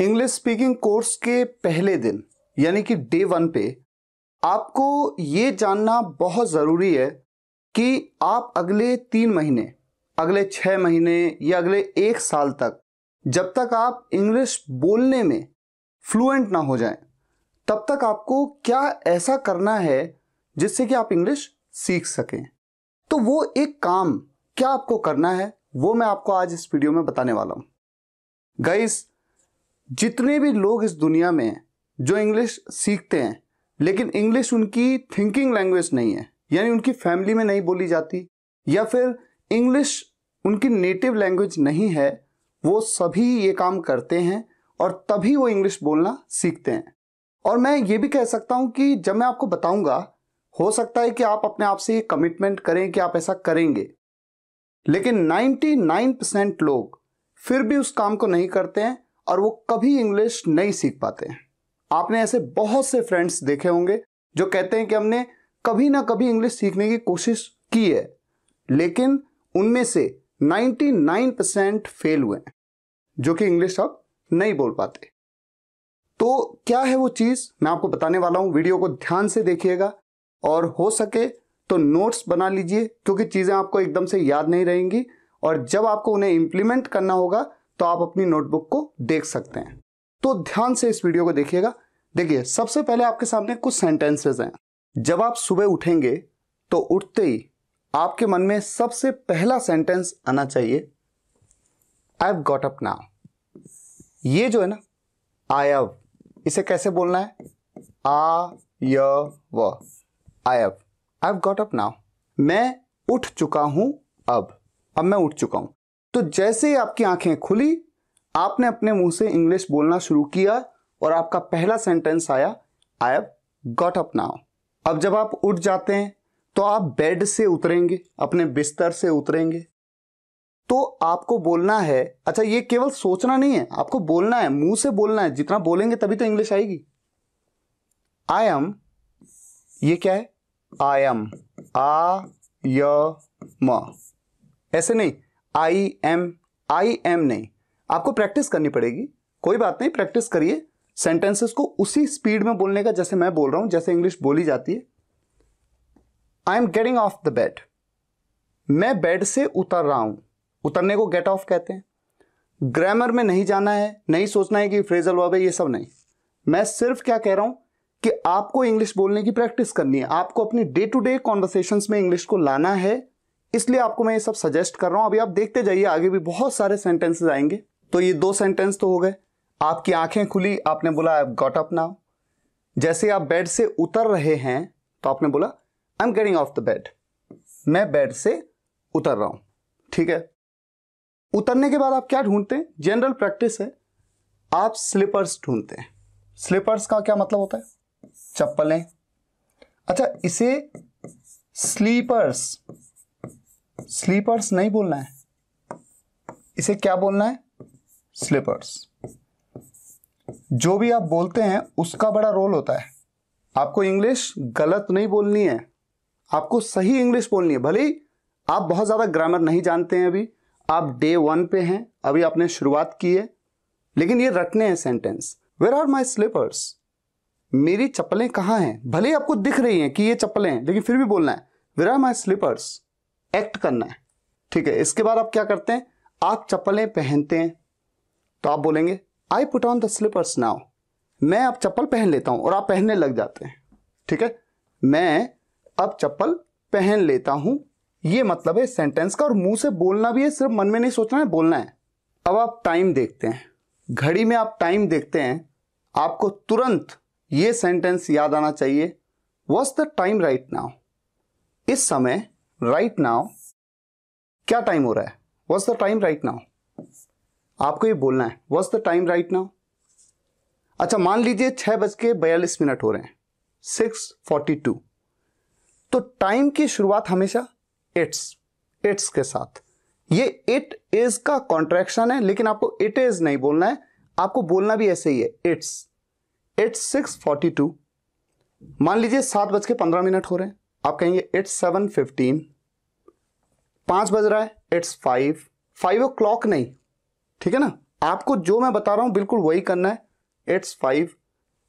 English speaking course के पहले दिन यानी कि डे वन पे आपको ये जानना बहुत ज़रूरी है कि आप अगले तीन महीने अगले छः महीने या अगले एक साल तक जब तक आप इंग्लिश बोलने में फ्लुएंट ना हो जाएं, तब तक आपको क्या ऐसा करना है जिससे कि आप इंग्लिश सीख सकें तो वो एक काम क्या आपको करना है वो मैं आपको आज इस वीडियो में बताने वाला हूँ गाइस जितने भी लोग इस दुनिया में जो इंग्लिश सीखते हैं लेकिन इंग्लिश उनकी थिंकिंग लैंग्वेज नहीं है यानी उनकी फैमिली में नहीं बोली जाती या फिर इंग्लिश उनकी नेटिव लैंग्वेज नहीं है वो सभी ये काम करते हैं और तभी वो इंग्लिश बोलना सीखते हैं और मैं ये भी कह सकता हूँ कि जब मैं आपको बताऊँगा हो सकता है कि आप अपने आप से ये कमिटमेंट करें कि आप ऐसा करेंगे लेकिन 99% लोग फिर भी उस काम को नहीं करते हैं और वो कभी इंग्लिश नहीं सीख पाते हैं आपने ऐसे बहुत से फ्रेंड्स देखे होंगे जो कहते हैं कि हमने कभी ना कभी इंग्लिश सीखने की कोशिश की है लेकिन उनमें से 99 परसेंट फेल हुए हैं जो कि इंग्लिश अब नहीं बोल पाते तो क्या है वो चीज़ मैं आपको बताने वाला हूं वीडियो को ध्यान से देखिएगा और हो सके तो नोट्स बना लीजिए क्योंकि चीज़ें आपको एकदम से याद नहीं रहेंगी और जब आपको उन्हें इंप्लीमेंट करना होगा तो आप अपनी नोटबुक को देख सकते हैं तो ध्यान से इस वीडियो को देखिएगा देखिए सबसे पहले आपके सामने कुछ सेंटेंसेस हैं जब आप सुबह उठेंगे तो उठते ही आपके मन में सबसे पहला सेंटेंस आना चाहिए I have got up now ये जो है ना आय इसे कैसे बोलना है आ य व आय I have got up now मैं उठ चुका हूं अब अब मैं उठ चुका हूं तो जैसे ही आपकी आंखें खुली आपने अपने मुंह से इंग्लिश बोलना शुरू किया और आपका पहला सेंटेंस आया आई एव गॉट अप नाउ अब जब आप उठ जाते हैं तो आप बेड से उतरेंगे अपने बिस्तर से उतरेंगे तो आपको बोलना है अच्छा ये केवल सोचना नहीं है आपको बोलना है मुंह से बोलना है जितना बोलेंगे तभी तो इंग्लिश आएगी आई एम ये क्या है आई एम आ य म ऐसे नहीं आई एम आई एम नहीं आपको प्रैक्टिस करनी पड़ेगी कोई बात नहीं प्रैक्टिस करिए सेंटेंसेस को उसी स्पीड में बोलने का जैसे मैं बोल रहा हूं जैसे इंग्लिश बोली जाती है I am getting off the bed मैं बेड से उतर रहा हूं उतरने को गेट ऑफ कहते हैं ग्रामर में नहीं जाना है नहीं सोचना है कि फ्रेजल वाबे ये सब नहीं मैं सिर्फ क्या कह रहा हूं कि आपको इंग्लिश बोलने की प्रैक्टिस करनी है आपको अपनी डे टू डे कॉन्वर्सेशन में इंग्लिश को लाना है इसलिए आपको मैं ये सब सजेस्ट कर रहा हूँ अभी आप देखते जाइए आगे भी बहुत सारे सेंटेंसेस आएंगे तो ये दो सेंटेंस तो हो गए आपकी आंखें खुली आपने बोला आई गॉट अप नाउ जैसे आप बेड से उतर रहे हैं तो आपने बोला I am getting off the bed मैं बेड से उतर रहा हूं ठीक है उतरने के बाद आप क्या ढूंढते हैं जनरल प्रैक्टिस है आप स्लीपर्स ढूंढते हैं स्लीपर्स का क्या मतलब होता है चप्पलें अच्छा इसे स्लीपर्स स्लीपर्स नहीं बोलना है इसे क्या बोलना है स्लीपर्स जो भी आप बोलते हैं उसका बड़ा रोल होता है आपको इंग्लिश गलत नहीं बोलनी है आपको सही इंग्लिश बोलनी है भले ही आप बहुत ज़्यादा ग्रामर नहीं जानते हैं अभी आप डे वन पे हैं अभी आपने शुरुआत की है लेकिन ये रटने हैं sentence where are my slippers मेरी चप्पलें कहाँ हैं भले ही आपको दिख रही हैं कि ये चप्पलें हैं लेकिन फिर भी बोलना है where are my slippers act करना है ठीक है इसके बाद आप क्या करते हैं आप चप्पलें पहनते हैं तो आप बोलेंगे I put on the slippers now मैं अब चप्पल पहन लेता हूं और आप पहनने लग जाते हैं ठीक है मैं अब चप्पल पहन लेता हूं ये मतलब है सेंटेंस का और मुंह से बोलना भी है सिर्फ मन में नहीं सोचना है बोलना है अब आप टाइम देखते हैं घड़ी में आप टाइम देखते हैं आपको तुरंत ये सेंटेंस याद आना चाहिए what's the time right now इस समय राइट नाउ क्या टाइम हो रहा है what the time right now आपको ये बोलना है what the time right now अच्छा मान लीजिए छह बज के बयालीस मिनट हो रहे हैं सिक्स फोर्टी टू तो टाइम की शुरुआत हमेशा इट्स इट्स के साथ ये इट इज का कॉन्ट्रेक्शन है लेकिन आपको इट इज नहीं बोलना है आपको बोलना भी ऐसे ही है it's it's six forty two मान लीजिए सात बज के पंद्रह मिनट हो रहे हैं आप कहेंगे इट्स सेवन फिफ्टीन पांच बज रहा है it's five five o'clock नहीं ठीक है ना आपको जो मैं बता रहा हूं बिल्कुल वही करना है इट्स फाइव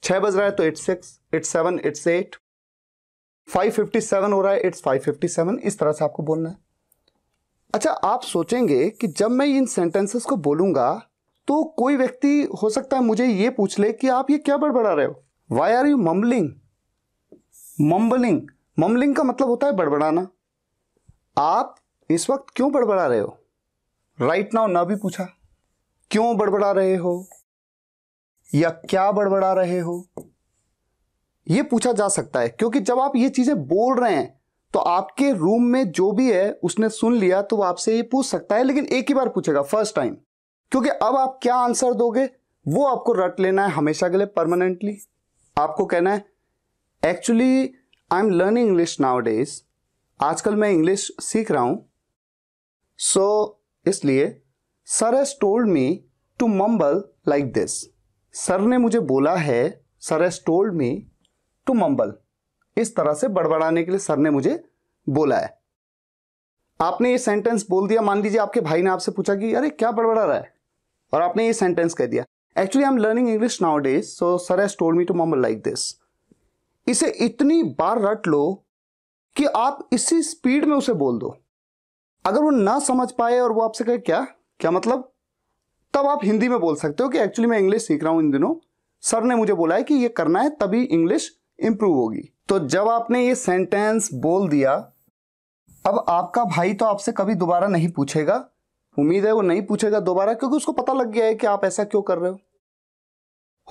छह बज रहा है तो it's six it's seven it's eight five fifty seven हो रहा है इट्स फाइव फिफ्टी सेवन इस तरह से आपको बोलना है अच्छा आप सोचेंगे कि जब मैं इन सेंटेंसेस को बोलूंगा तो कोई व्यक्ति हो सकता है मुझे ये पूछ ले कि आप ये क्या बड़बड़ा रहे हो why are you mumbling mumbling mumbling का मतलब होता है बड़बड़ाना आप इस वक्त क्यों बड़बड़ा रहे हो राइट right नाउ ना भी पूछा क्यों बड़बड़ा रहे हो या क्या बड़बड़ा रहे हो यह पूछा जा सकता है क्योंकि जब आप ये चीजें बोल रहे हैं तो आपके रूम में जो भी है उसने सुन लिया तो आपसे ये पूछ सकता है लेकिन एक ही बार पूछेगा फर्स्ट टाइम क्योंकि अब आप क्या आंसर दोगे वो आपको रट लेना है हमेशा के लिए परमानेंटली आपको कहना है actually I am learning English nowadays आजकल मैं इंग्लिश सीख रहा हूं सो इसलिए sir has told me to mumble like this sir ने मुझे बोला है sir has told me to mumble इस तरह से बड़बड़ाने के लिए सर ने मुझे बोला है आपने ये सेंटेंस बोल दिया मान लीजिए आपके भाई ने आपसे पूछा कि अरे क्या बड़बड़ा रहा है और आपने ये सेंटेंस कह दिया actually I am learning English nowadays so sir has told me to mumble like this इसे इतनी बार रट लो कि आप इसी स्पीड में उसे बोल दो अगर वो ना समझ पाए और वो आपसे कहे क्या क्या मतलब तब आप हिंदी में बोल सकते हो कि एक्चुअली मैं इंग्लिश सीख रहा हूं इन दिनों सर ने मुझे बोला है कि ये करना है तभी इंग्लिश इंप्रूव होगी तो जब आपने ये सेंटेंस बोल दिया अब आपका भाई तो आपसे कभी दोबारा नहीं पूछेगा उम्मीद है वो नहीं पूछेगा दोबारा क्योंकि उसको पता लग गया है कि आप ऐसा क्यों कर रहे हो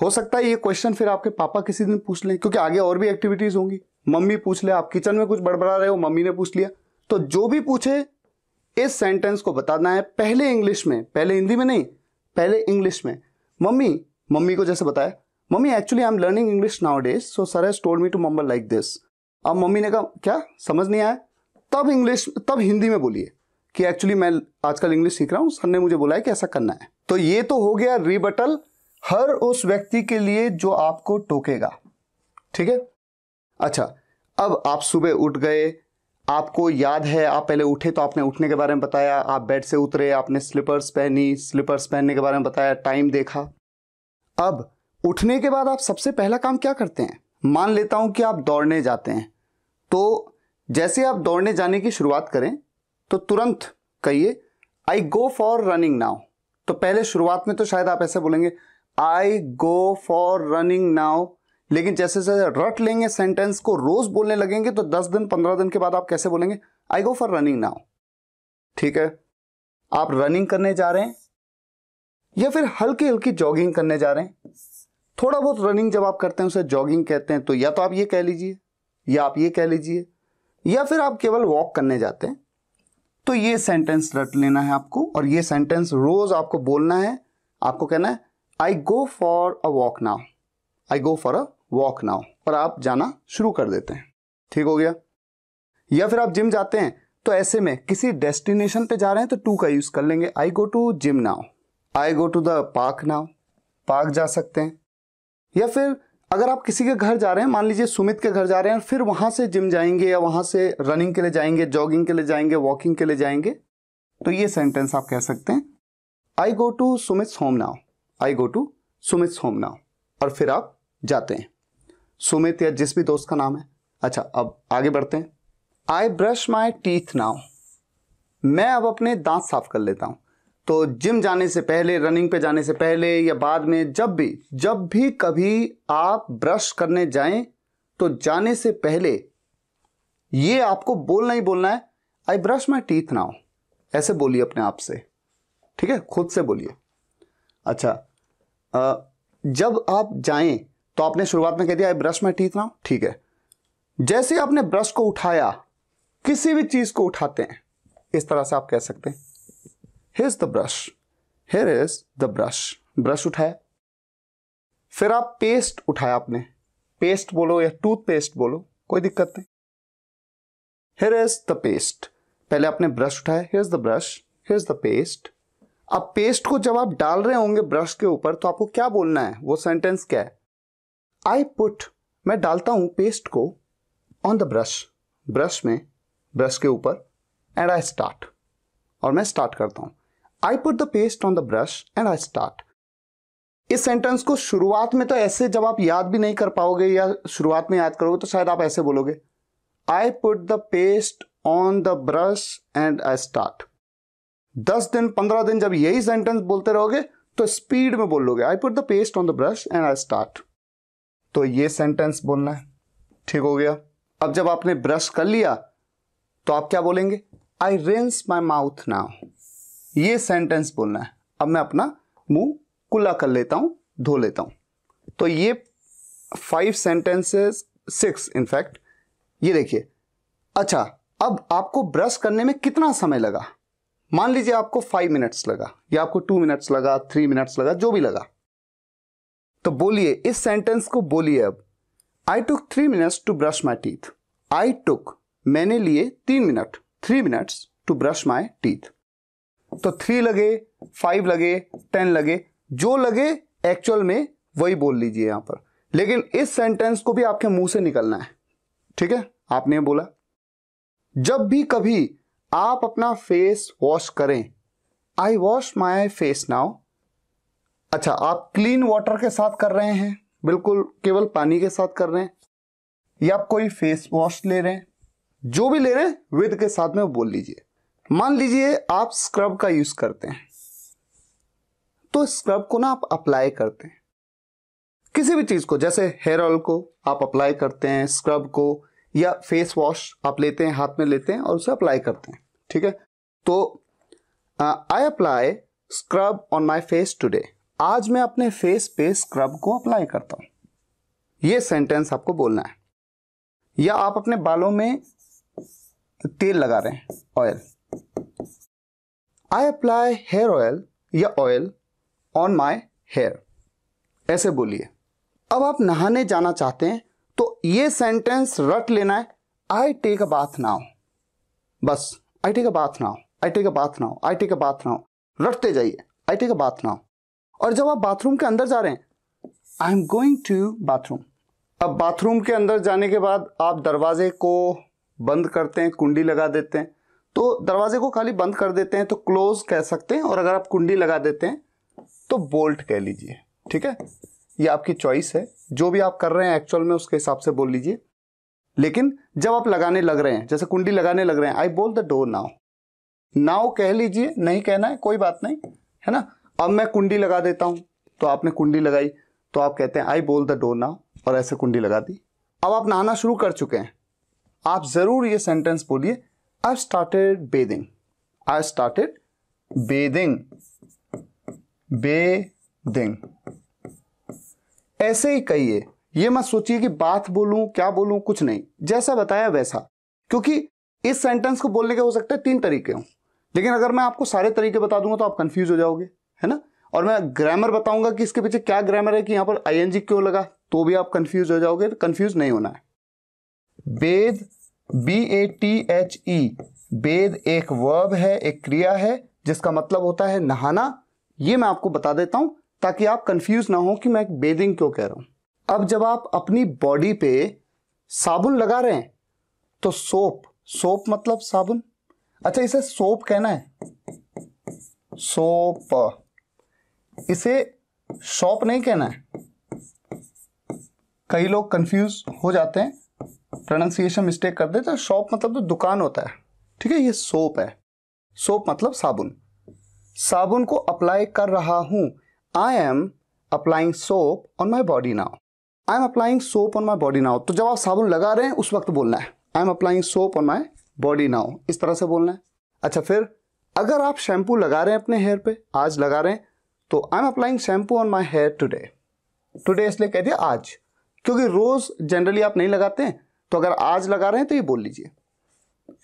हो सकता है ये क्वेश्चन फिर आपके पापा किसी दिन पूछ लें क्योंकि आगे और भी एक्टिविटीज होंगी मम्मी पूछ ले आप किचन में कुछ बड़बड़ा रहे हो मम्मी ने पूछ लिया तो जो भी पूछे इस सेंटेंस को बताना है पहले इंग्लिश में पहले हिंदी में नहीं पहले इंग्लिश में मम्मी मम्मी को जैसे बताया mummy actually I am learning English nowadays so sir has told me to mumble like this अब मम्मी ने कहा क्या समझ नहीं आया तब इंग्लिश तब हिंदी में बोलिए कि एक्चुअली मैं आजकल इंग्लिश सीख रहा हूँ सर ने मुझे बोला है कि ऐसा करना है तो ये तो हो गया रिबटल हर उस व्यक्ति के लिए जो आपको टोकेगा ठीक है अच्छा अब आप सुबह उठ गए आपको याद है आप पहले उठे तो आपने उठने के बारे में बताया आप बेड से उतरे आपने स्लीपर्स पहनी स्लीपर्स पहनने के बारे में बताया टाइम देखा अब उठने के बाद आप सबसे पहला काम क्या करते हैं मान लेता हूं कि आप दौड़ने जाते हैं तो जैसे आप दौड़ने जाने की शुरुआत करें तो तुरंत कहिए I go for running now तो पहले शुरुआत में तो शायद आप ऐसे बोलेंगे I go for running now लेकिन जैसे जैसे रट लेंगे सेंटेंस को रोज बोलने लगेंगे तो दस दिन पंद्रह दिन के बाद आप कैसे बोलेंगे I go for running now ठीक है आप रनिंग करने जा रहे हैं या फिर हल्की हल्की जॉगिंग करने जा रहे हैं थोड़ा बहुत रनिंग जब आप करते हैं उसे जॉगिंग कहते हैं तो या तो आप ये कह लीजिए या आप ये कह लीजिए या फिर आप केवल वॉक करने जाते हैं तो ये सेंटेंस रट लेना है आपको और ये सेंटेंस रोज आपको बोलना है आपको कहना है I go for a walk now I go for a walk now और आप जाना शुरू कर देते हैं ठीक हो गया या फिर आप जिम जाते हैं तो ऐसे में किसी डेस्टिनेशन पे जा रहे हैं तो टू का यूज़ कर लेंगे I go to gym now I go to the park now park जा सकते हैं या फिर अगर आप किसी के घर जा रहे हैं मान लीजिए सुमित के घर जा रहे हैं फिर वहां से जिम जाएंगे या वहां से रनिंग के लिए जाएंगे जॉगिंग के लिए जाएंगे वॉकिंग के लिए जाएंगे तो ये सेंटेंस आप कह सकते हैं I go to Sumit home now I go to Sumit home now और फिर आप जाते हैं सुमित या जिस भी दोस्त का नाम है अच्छा अब आगे बढ़ते हैं I brush my teeth now मैं अब अपने दांत साफ कर लेता हूं तो जिम जाने से पहले रनिंग पे जाने से पहले या बाद में जब भी जब भी कभी आप ब्रश करने जाएं तो जाने से पहले ये आपको बोलना ही बोलना है I brush my teeth now ऐसे बोलिए अपने आप से ठीक है खुद से बोलिए अच्छा आ, जब आप जाएं तो आपने शुरुआत में कह दिया ब्रश में टीथ ना ठीक है जैसे आपने ब्रश को उठाया किसी भी चीज को उठाते हैं इस तरह से आप कह सकते हैं here is the brush here is the brush brush उठाया फिर आप पेस्ट उठाया आपने पेस्ट बोलो या टूथ पेस्ट बोलो कोई दिक्कत नहीं हेयर इज द पेस्ट पहले आपने ब्रश उठाया here is the brush here is the paste अब पेस्ट को जब आप डाल रहे होंगे ब्रश के ऊपर तो आपको क्या बोलना है वो सेंटेंस क्या है आई पुट मैं डालता हूं पेस्ट को ऑन द ब्रश ब्रश में ब्रश के ऊपर एंड आई स्टार्ट और मैं स्टार्ट करता हूं I put the paste on the brush and I start इस सेंटेंस को शुरुआत में तो ऐसे जब आप याद भी नहीं कर पाओगे या शुरुआत में याद करोगे तो शायद आप ऐसे बोलोगे I put the paste on the brush and I start दस दिन पंद्रह दिन जब यही सेंटेंस बोलते रहोगे तो स्पीड में बोल लोगे I put the paste on the brush and I start तो ये सेंटेंस बोलना है ठीक हो गया अब जब आपने ब्रश कर लिया तो आप क्या बोलेंगे I rinse my mouth now ये सेंटेंस बोलना है अब मैं अपना मुंह कुला कर लेता हूं धो लेता हूं तो ये फाइव सेंटेंसेस सिक्स इनफैक्ट ये देखिए अच्छा अब आपको ब्रश करने में कितना समय लगा मान लीजिए आपको फाइव मिनट्स लगा या आपको टू मिनट्स लगा थ्री मिनट्स लगा जो भी लगा तो बोलिए इस सेंटेंस को बोलिए अब I took three minutes to brush my teeth I took मैंने लिए तीन minute three minutes to brush my teeth तो थ्री लगे फाइव लगे टेन लगे जो लगे एक्चुअल में वही बोल लीजिए यहां पर लेकिन इस सेंटेंस को भी आपके मुंह से निकलना है ठीक है आपने बोला जब भी कभी आप अपना फेस वॉश करें I wash my face now अच्छा आप क्लीन वाटर के साथ कर रहे हैं बिल्कुल केवल पानी के साथ कर रहे हैं या आप कोई फेस वॉश ले रहे हैं जो भी ले रहे हैं विद के साथ में बोल लीजिए मान लीजिए आप स्क्रब का यूज करते हैं तो स्क्रब को ना आप अप्लाई करते हैं किसी भी चीज को जैसे हेयर ऑयल को आप अप्लाई करते हैं स्क्रब को या फेस वॉश आप लेते हैं हाथ में लेते हैं और उसे अप्लाई करते हैं ठीक है तो I apply scrub on my face today आज मैं अपने फेस पे स्क्रब को अप्लाई करता हूं यह सेंटेंस आपको बोलना है या आप अपने बालों में तेल लगा रहे हैं oil I apply hair oil या ऑयल ऑन माई हेयर ऐसे बोलिए अब आप नहाने जाना चाहते हैं तो ये सेंटेंस रट लेना है I take a bath now बस I take a bath now I take a bath now I take a bath now रटते जाइए I take a bath now और जब आप बाथरूम के अंदर जा रहे हैं I am going to bathroom अब बाथरूम के अंदर जाने के बाद आप दरवाजे को बंद करते हैं कुंडी लगा देते हैं तो दरवाजे को खाली बंद कर देते हैं तो क्लोज कह सकते हैं और अगर आप कुंडी लगा देते हैं तो बोल्ट कह लीजिए ठीक है ये आपकी चॉइस है जो भी आप कर रहे हैं एक्चुअल में उसके हिसाब से बोल लीजिए लेकिन जब आप लगाने लग रहे हैं जैसे कुंडी लगाने लग रहे हैं आई बोल द डोर नाउ नाउ कह लीजिए नहीं कहना है कोई बात नहीं है ना अब मैं कुंडी लगा देता हूं तो आपने कुंडी लगाई तो आप कहते हैं आई बोल द डोर नाउ और ऐसे कुंडी लगा दी अब आप नहाना शुरू कर चुके हैं आप ज़रूर ये सेंटेंस बोलिए I started bathing I started bathing bathing ऐसे ही कहिए ये मत सोचिए कि बात बोलूं क्या बोलूं कुछ नहीं जैसा बताया वैसा क्योंकि इस सेंटेंस को बोलने के हो सकते हैं तीन तरीके हों लेकिन अगर मैं आपको सारे तरीके बता दूंगा तो आप कंफ्यूज हो जाओगे है ना और मैं ग्रामर बताऊंगा कि इसके पीछे क्या ग्रामर है कि यहां पर आई क्यों लगा तो भी आप कंफ्यूज हो जाओगे तो कंफ्यूज नहीं होना है bathe B A T H E bathe एक वर्ब है एक क्रिया है जिसका मतलब होता है नहाना ये मैं आपको बता देता हूं ताकि आप कंफ्यूज ना हो कि मैं बेदिंग क्यों कह रहा हूं अब जब आप अपनी बॉडी पे साबुन लगा रहे हैं तो सोप सोप मतलब साबुन अच्छा इसे सोप कहना है सोप इसे शॉप नहीं कहना है कई लोग कंफ्यूज हो जाते हैं प्रोनाउंसिएशन मिस्टेक कर देते हैं शॉप मतलब तो दुकान होता है ठीक है ये सोप है सोप मतलब साबुन साबुन को अप्लाई कर रहा हूं I am applying soap on my body now I am applying soap on my body now तो जब आप साबुन लगा रहे हैं उस वक्त बोलना है I am applying soap on my body now इस तरह से बोलना है अच्छा फिर अगर आप शैम्पू लगा रहे हैं अपने हेयर पे आज लगा रहे हैं तो I am applying shampoo on my hair today today इसलिए कह दिया आज क्योंकि रोज़ जनरली आप नहीं लगाते हैं तो अगर आज लगा रहे हैं तो ये बोल लीजिए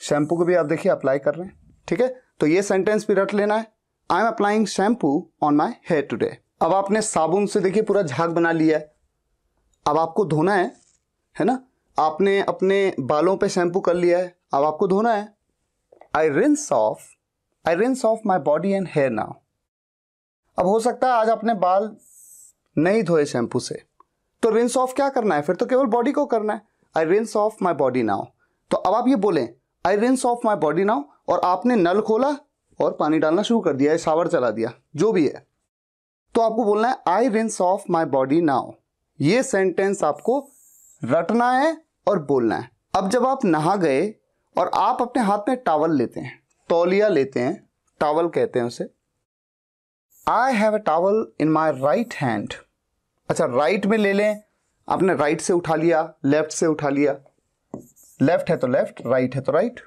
शैम्पू को भी आप देखिए अप्लाई कर रहे हैं ठीक है तो ये सेंटेंस भी रट लेना है I am applying shampoo on my hair today अब आपने साबुन से देखिए पूरा झाग बना लिया है अब आपको धोना है है ना आपने अपने बालों पे शैम्पू कर लिया है अब आपको धोना है I rinse off I rinse off my body and hair now अब हो सकता है आज आपने बाल नहीं धोए शैम्पू से तो रिंस ऑफ क्या करना है फिर तो केवल बॉडी को करना है I rinse off my body now तो अब आप ये बोलें I rinse off my body now और आपने नल खोला और पानी डालना शुरू कर दिया शावर चला दिया जो भी है तो आपको बोलना है I rinse off my body now ये सेंटेंस आपको रटना है और बोलना है अब जब आप नहा गए और आप अपने हाथ में टावल लेते हैं तौलिया लेते हैं टावल कहते हैं उसे I have a towel in my right hand अच्छा राइट में ले लें आपने राइट से उठा लिया लेफ्ट से उठा लिया लेफ्ट है तो लेफ्ट राइट है तो राइट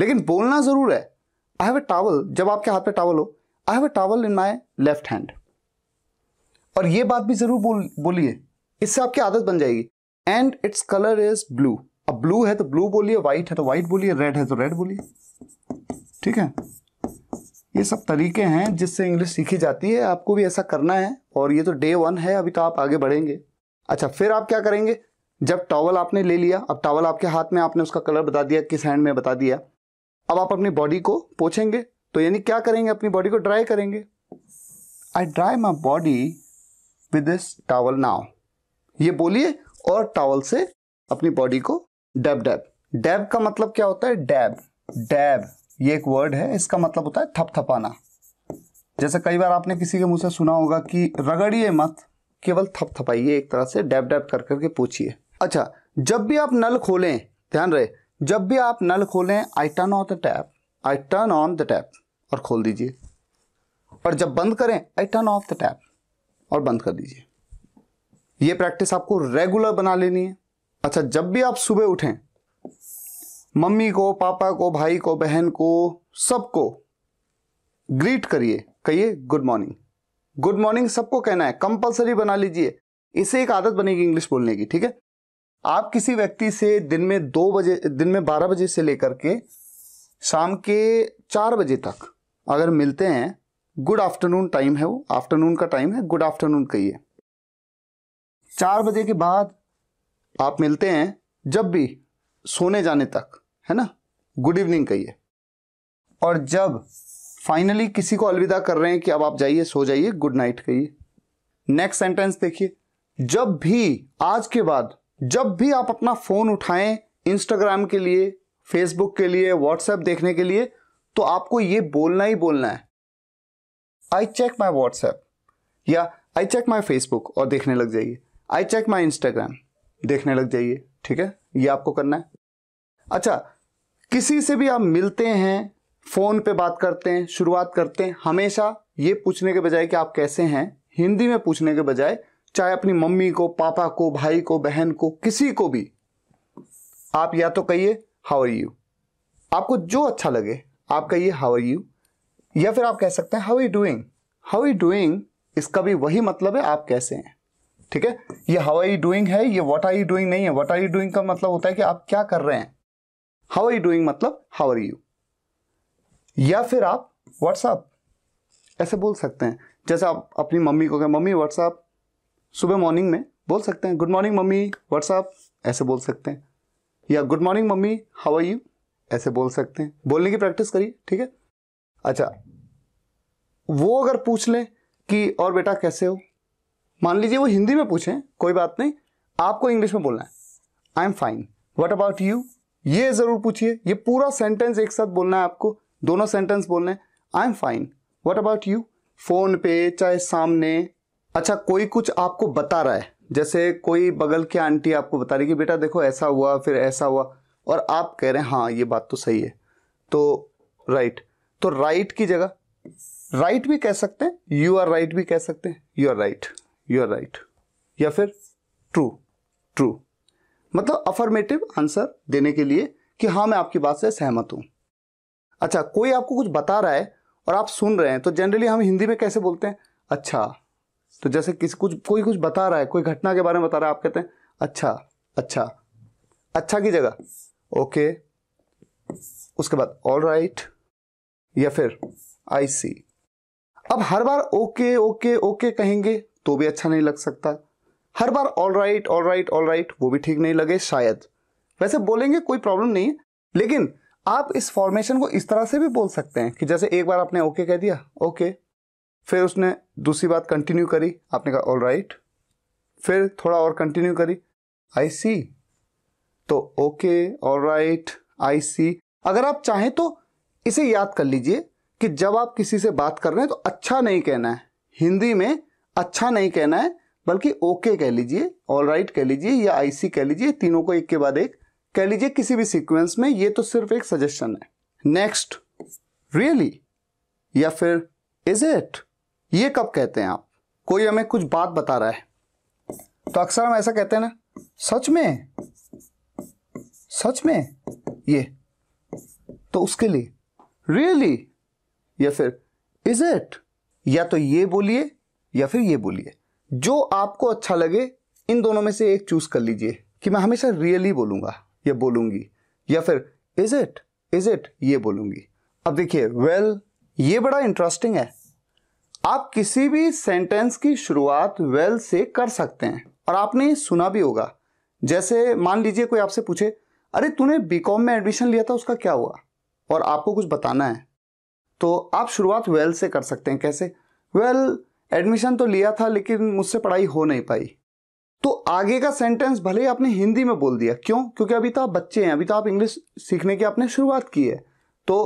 लेकिन बोलना जरूर है आई हैव अ टावल जब आपके हाथ पे टावल हो I have a towel in my left hand और ये बात भी जरूर बोल बोलिए इससे आपकी आदत बन जाएगी and it's colour is blue अब ब्लू है तो ब्लू बोलिए व्हाइट है तो व्हाइट बोलिए रेड है तो रेड बोलिए ठीक है ये सब तरीके हैं जिससे इंग्लिश सीखी जाती है आपको भी ऐसा करना है और ये तो डे वन है अभी तो आप आगे बढ़ेंगे अच्छा फिर आप क्या करेंगे जब टॉवल आपने ले लिया अब टॉवल आपके हाथ में आपने उसका कलर बता दिया किस हैंड में बता दिया अब आप अपनी बॉडी को पोछेंगे तो यानी क्या करेंगे अपनी बॉडी को ड्राई करेंगे I dry my body with this towel now ये बोलिए और टॉवल से अपनी बॉडी को डैब डैब डैब का मतलब क्या होता है डैब डैब ये एक वर्ड है इसका मतलब होता है थपथपाना जैसे कई बार आपने किसी के मुंह से सुना होगा कि रगड़िए मत केवल थपथपाइए एक तरह से डैप डैप कर करके पूछिए अच्छा जब भी आप नल खोलें ध्यान रहे जब भी आप नल खोलें I turn on the tap I turn on the tap और खोल दीजिए और जब बंद करें I turn off the tap और बंद कर दीजिए ये प्रैक्टिस आपको रेगुलर बना लेनी है अच्छा जब भी आप सुबह उठें मम्मी को पापा को भाई को बहन को सबको ग्रीट करिए कहिए गुड मॉर्निंग गुड मॉर्निंग सबको कहना है कंपलसरी बना लीजिए इसे एक आदत बनेगी इंग्लिश बोलने की ठीक है आप किसी व्यक्ति से दिन में दो बजे दिन में बारह बजे से लेकर के शाम के चार बजे तक अगर मिलते हैं गुड आफ्टरनून टाइम है वो आफ्टरनून का टाइम है गुड आफ्टरनून कहिए चार बजे के बाद आप मिलते हैं जब भी सोने जाने तक है ना गुड इवनिंग कहिए और जब फाइनली किसी को अलविदा कर रहे हैं कि अब आप जाइए सो जाइए गुड नाइट कहिए नेक्स्ट सेंटेंस देखिए जब भी आज के बाद जब भी आप अपना फोन उठाएं इंस्टाग्राम के लिए फेसबुक के लिए व्हाट्सएप देखने के लिए तो आपको ये बोलना ही बोलना है आई चेक माई व्हाट्सएप या आई चेक माई फेसबुक और देखने लग जाइए आई चेक माई इंस्टाग्राम देखने लग जाइए ठीक है ये आपको करना है अच्छा किसी से भी आप मिलते हैं फ़ोन पे बात करते हैं शुरुआत करते हैं हमेशा ये पूछने के बजाय कि आप कैसे हैं हिंदी में पूछने के बजाय चाहे अपनी मम्मी को पापा को भाई को बहन को किसी को भी आप या तो कहिए हाउ आर यू आपको जो अच्छा लगे आप कहिए हाउ आर यू या फिर आप कह सकते हैं how you doing how you doing इसका भी वही मतलब है आप कैसे हैं ठीक है ये हाउ आर यू डूइंग है ये व्हाट आर यू डूइंग नहीं है व्हाट आर यू डूइंग का मतलब होता है कि आप क्या कर रहे हैं हाउ आर यू डूइंग मतलब हाउ आर यू या फिर आप व्हाट्सअप ऐसे बोल सकते हैं जैसे आप अपनी मम्मी को कहें मम्मी व्हाट्सअप सुबह मॉर्निंग में बोल सकते हैं गुड मॉर्निंग मम्मी व्हाट्सअप ऐसे बोल सकते हैं या good morning mummy how are you ऐसे बोल सकते हैं बोलने की प्रैक्टिस करिए ठीक है अच्छा वो अगर पूछ लें कि और बेटा कैसे हो मान लीजिए वो हिंदी में पूछें कोई बात नहीं आपको इंग्लिश में बोलना है I am fine what about you ये जरूर पूछिए ये पूरा सेंटेंस एक साथ बोलना है आपको दोनों सेंटेंस बोलने I am fine what about you phone पे चाहे सामने अच्छा कोई कुछ आपको बता रहा है जैसे कोई बगल की आंटी आपको बता रही कि बेटा देखो ऐसा हुआ फिर ऐसा हुआ और आप कह रहे हैं हाँ ये बात तो सही है तो राइट तो राइट की जगह राइट भी कह सकते हैं यू आर राइट भी कह सकते हैं you are right you are right या फिर ट्रू ट्रू मतलब अफर्मेटिव आंसर देने के लिए कि हाँ मैं आपकी बात से सहमत हूं अच्छा कोई आपको कुछ बता रहा है और आप सुन रहे हैं तो जनरली हम हिंदी में कैसे बोलते हैं अच्छा तो जैसे किसी कुछ कोई कुछ बता रहा है कोई घटना के बारे में बता रहा है आप कहते हैं अच्छा अच्छा अच्छा की जगह ओके उसके बाद ऑल राइट या फिर आई सी अब हर बार ओके ओके ओके कहेंगे तो भी अच्छा नहीं लग सकता हर बार all right all right all right वो भी ठीक नहीं लगे शायद वैसे बोलेंगे कोई प्रॉब्लम नहीं है लेकिन आप इस फॉर्मेशन को इस तरह से भी बोल सकते हैं कि जैसे एक बार आपने ओके okay कह दिया ओके okay. फिर उसने दूसरी बात कंटिन्यू करी आपने कहा ऑल राइट फिर थोड़ा और कंटिन्यू करी आई सी तो okay all right I see अगर आप चाहें तो इसे याद कर लीजिए कि जब आप किसी से बात कर रहे हैं तो अच्छा नहीं कहना है हिंदी में अच्छा नहीं कहना है बल्कि ओके कह लीजिए ऑल राइट कह लीजिए या आईसी कह लीजिए तीनों को एक के बाद एक कह लीजिए किसी भी सीक्वेंस में ये तो सिर्फ एक सजेशन है नेक्स्ट रियली या फिर इज इट ये कब कहते हैं आप कोई हमें कुछ बात बता रहा है तो अक्सर हम ऐसा कहते हैं ना सच में सच में ये तो उसके लिए रियली really? या फिर इज इट या तो ये बोलिए या फिर ये बोलिए जो आपको अच्छा लगे इन दोनों में से एक चूज कर लीजिए कि मैं हमेशा रियली बोलूंगा या बोलूंगी या फिर इज इट इज इट ये बोलूंगी अब देखिए वेल well, ये बड़ा इंटरेस्टिंग है आप किसी भी सेंटेंस की शुरुआत वेल well से कर सकते हैं और आपने सुना भी होगा जैसे मान लीजिए कोई आपसे पूछे अरे तूने बीकॉम में एडमिशन लिया था उसका क्या हुआ और आपको कुछ बताना है तो आप शुरुआत वेल well से कर सकते हैं कैसे वेल well, एडमिशन तो लिया था लेकिन मुझसे पढ़ाई हो नहीं पाई तो आगे का सेंटेंस भले ही आपने हिंदी में बोल दिया क्यों क्योंकि अभी तो आप बच्चे हैं अभी तो आप इंग्लिश सीखने की आपने शुरुआत की है तो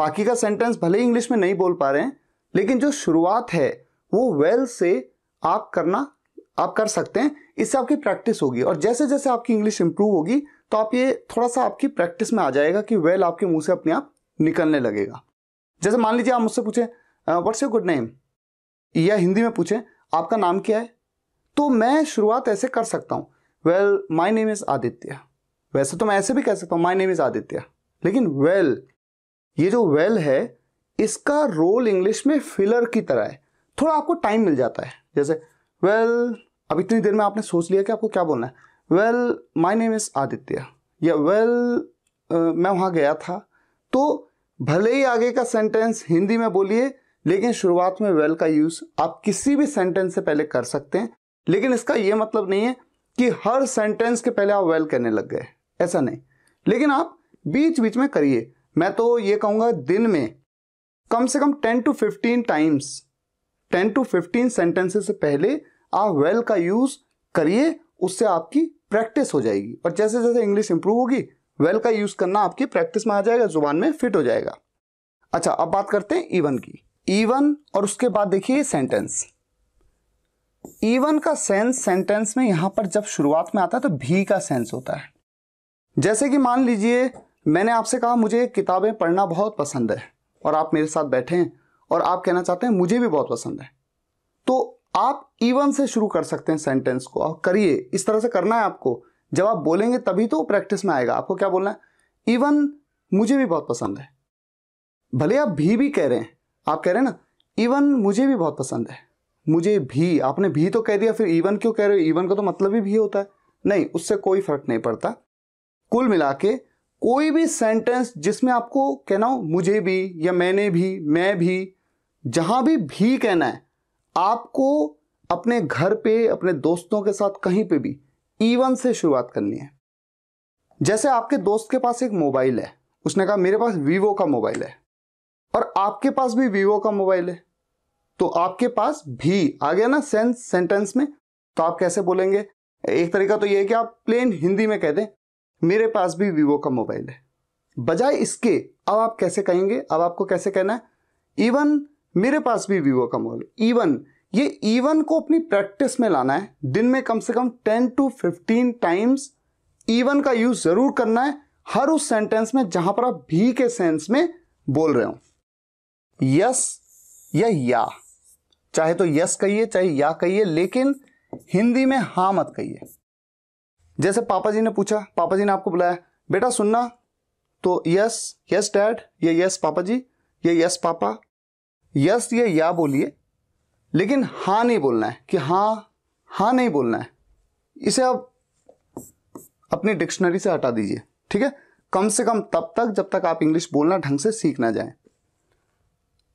बाकी का सेंटेंस भले ही इंग्लिश में नहीं बोल पा रहे हैं लेकिन जो शुरुआत है वो वेल से आप करना आप कर सकते हैं इससे आपकी प्रैक्टिस होगी और जैसे जैसे आपकी इंग्लिश इंप्रूव होगी तो आप ये थोड़ा सा आपकी प्रैक्टिस में आ जाएगा कि वेल आपके मुंह से अपने आप निकलने लगेगा जैसे मान लीजिए आप मुझसे पूछें व्हाट्स योर गुड नेम या हिंदी में पूछें आपका नाम क्या है तो मैं शुरुआत ऐसे कर सकता हूँ well my name is Aditya वैसे तो मैं ऐसे भी कह सकता हूँ माई नेम इज़ आदित्य लेकिन वेल well, ये जो वेल well है इसका रोल इंग्लिश में फिलर की तरह है थोड़ा आपको टाइम मिल जाता है जैसे वेल well, अब इतनी देर में आपने सोच लिया कि आपको क्या बोलना है well my name is Aditya या वेल मैं वहाँ गया था तो भले ही आगे का सेंटेंस हिंदी में बोलिए लेकिन शुरुआत में वेल का यूज़ आप किसी भी सेंटेंस से पहले कर सकते हैं लेकिन इसका यह मतलब नहीं है कि हर सेंटेंस के पहले आप वेल करने लग गए ऐसा नहीं लेकिन आप बीच बीच में करिए मैं तो ये कहूंगा दिन में कम से कम ten to fifteen times ten to fifteen sentences से पहले आप वेल का यूज़ करिए उससे आपकी प्रैक्टिस हो जाएगी और जैसे जैसे इंग्लिश इंप्रूव होगी वेल का यूज़ करना आपकी प्रैक्टिस में आ जाएगा जुबान में फिट हो जाएगा अच्छा अब बात करते हैं इवन की ईवन और उसके बाद देखिए सेंटेंस ईवन का सेंस सेंटेंस में यहां पर जब शुरुआत में आता है तो भी का सेंस होता है जैसे कि मान लीजिए मैंने आपसे कहा मुझे किताबें पढ़ना बहुत पसंद है और आप मेरे साथ बैठे हैं और आप कहना चाहते हैं मुझे भी बहुत पसंद है तो आप ईवन से शुरू कर सकते हैं सेंटेंस को और करिए इस तरह से करना है आपको जब आप बोलेंगे तभी तो प्रैक्टिस में आएगा आपको क्या बोलना है इवन मुझे भी बहुत पसंद है भले आप भी भी कह रहे हैं आप कह रहे हैं ना इवन मुझे भी बहुत पसंद है मुझे भी आपने भी तो कह दिया फिर इवन क्यों कह रहे हो इवन का तो मतलब ही भी होता है नहीं उससे कोई फर्क नहीं पड़ता कुल मिला के कोई भी सेंटेंस जिसमें आपको कहना हो मुझे भी या मैंने भी मैं भी जहां भी भी कहना है आपको अपने घर पे अपने दोस्तों के साथ कहीं पे भी इवन से शुरुआत करनी है जैसे आपके दोस्त के पास एक मोबाइल है उसने कहा मेरे पास वीवो का मोबाइल है और आपके पास भी वीवो का मोबाइल है तो आपके पास भी आ गया ना सेंस सेंटेंस में तो आप कैसे बोलेंगे एक तरीका तो यह है कि आप प्लेन हिंदी में कह दें मेरे पास भी वीवो का मोबाइल है बजाय इसके अब आप कैसे कहेंगे अब आपको कैसे कहना है इवन मेरे पास भी वीवो का मोबाइल इवन ये इवन को अपनी प्रैक्टिस में लाना है दिन में कम से कम ten to fifteen times even का यूज जरूर करना है हर उस सेंटेंस में जहां पर आप भी के सेंस में बोल रहे हो यस या या चाहे तो यस कहिए चाहे या कहिए लेकिन हिंदी में हा मत कहिए जैसे पापा जी ने पूछा पापा जी ने आपको बुलाया बेटा सुनना तो यस यस डैड ये यस पापा जी ये यस पापा यस ये या बोलिए लेकिन हा नहीं बोलना है कि हाँ हाँ नहीं बोलना है इसे आप अपनी डिक्शनरी से हटा दीजिए ठीक है कम से कम तब तक जब तक आप इंग्लिश बोलना ढंग से सीख ना जाए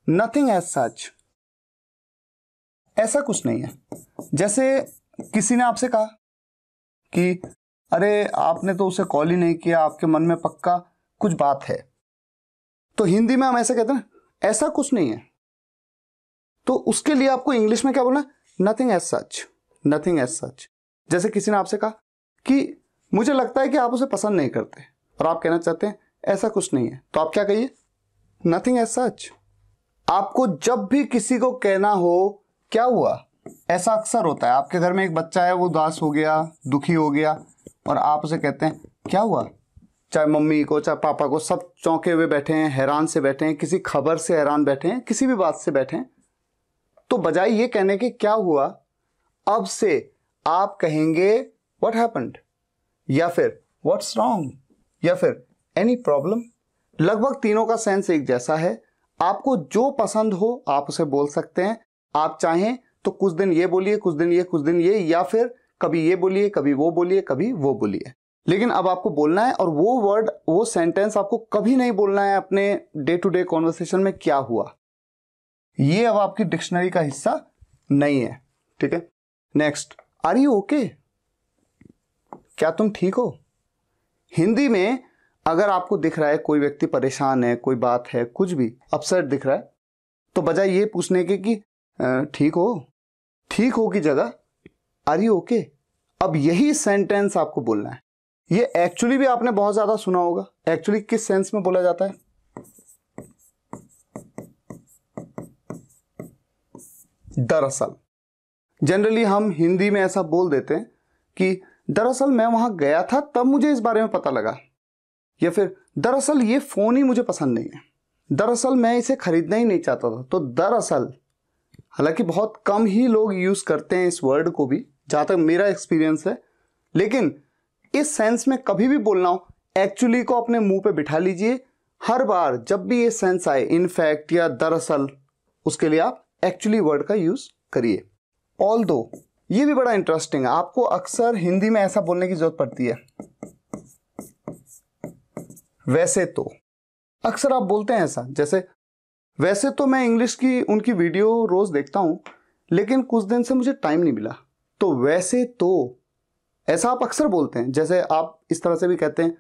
नथिंग एज सच ऐसा कुछ नहीं है जैसे किसी ने आपसे कहा कि अरे आपने तो उसे कॉल ही नहीं किया आपके मन में पक्का कुछ बात है तो हिंदी में हम ऐसा कहते हैं ऐसा कुछ नहीं है तो उसके लिए आपको इंग्लिश में क्या बोलना nothing as such nothing as such जैसे किसी ने आपसे कहा कि मुझे लगता है कि आप उसे पसंद नहीं करते और आप कहना चाहते हैं ऐसा कुछ नहीं है तो आप क्या कहिए नथिंग एज सच आपको जब भी किसी को कहना हो क्या हुआ ऐसा अक्सर होता है आपके घर में एक बच्चा है वो उदास हो गया दुखी हो गया और आप उसे कहते हैं क्या हुआ चाहे मम्मी को चाहे पापा को सब चौंके हुए बैठे हैं हैरान से बैठे हैं किसी खबर से हैरान बैठे हैं किसी भी बात से बैठे हैं तो बजाय ये कहने के क्या हुआ अब से आप कहेंगे वट हैपन्ड या फिर वट्स रॉन्ग या फिर एनी प्रॉब्लम लगभग तीनों का सेंस एक जैसा है आपको जो पसंद हो आप उसे बोल सकते हैं आप चाहें तो कुछ दिन ये बोलिए कुछ दिन ये कुछ दिन ये या फिर कभी ये बोलिए कभी वो बोलिए कभी वो बोलिए लेकिन अब आपको बोलना है और वो वर्ड वो सेंटेंस आपको कभी नहीं बोलना है अपने डे टू डे कॉन्वर्सेशन में क्या हुआ ये अब आपकी डिक्शनरी का हिस्सा नहीं है ठीक है नेक्स्ट आर यू ओके क्या तुम ठीक हो हिंदी में अगर आपको दिख रहा है कोई व्यक्ति परेशान है कोई बात है कुछ भी अपसेट दिख रहा है तो बजाय ये पूछने के कि ठीक हो ठीक हो की जगह आर यू ओके अब यही सेंटेंस आपको बोलना है ये एक्चुअली भी आपने बहुत ज्यादा सुना होगा एक्चुअली किस सेंस में बोला जाता है दरअसल जनरली हम हिंदी में ऐसा बोल देते हैं कि दरअसल मैं वहां गया था तब मुझे इस बारे में पता लगा या फिर दरअसल ये फ़ोन ही मुझे पसंद नहीं है दरअसल मैं इसे ख़रीदना ही नहीं चाहता था तो दरअसल हालांकि बहुत कम ही लोग यूज़ करते हैं इस वर्ड को भी जहां तक मेरा एक्सपीरियंस है लेकिन इस सेंस में कभी भी बोलना हो एक्चुअली को अपने मुंह पे बिठा लीजिए हर बार जब भी ये सेंस आए इनफैक्ट या दरअसल उसके लिए आप एक्चुअली वर्ड का यूज़ करिए ऑल दो ये भी बड़ा इंटरेस्टिंग है आपको अक्सर हिंदी में ऐसा बोलने की ज़रूरत पड़ती है वैसे तो अक्सर आप बोलते हैं ऐसा जैसे वैसे तो मैं इंग्लिश की उनकी वीडियो रोज़ देखता हूं लेकिन कुछ दिन से मुझे टाइम नहीं मिला तो वैसे तो ऐसा आप अक्सर बोलते हैं जैसे आप इस तरह से भी कहते हैं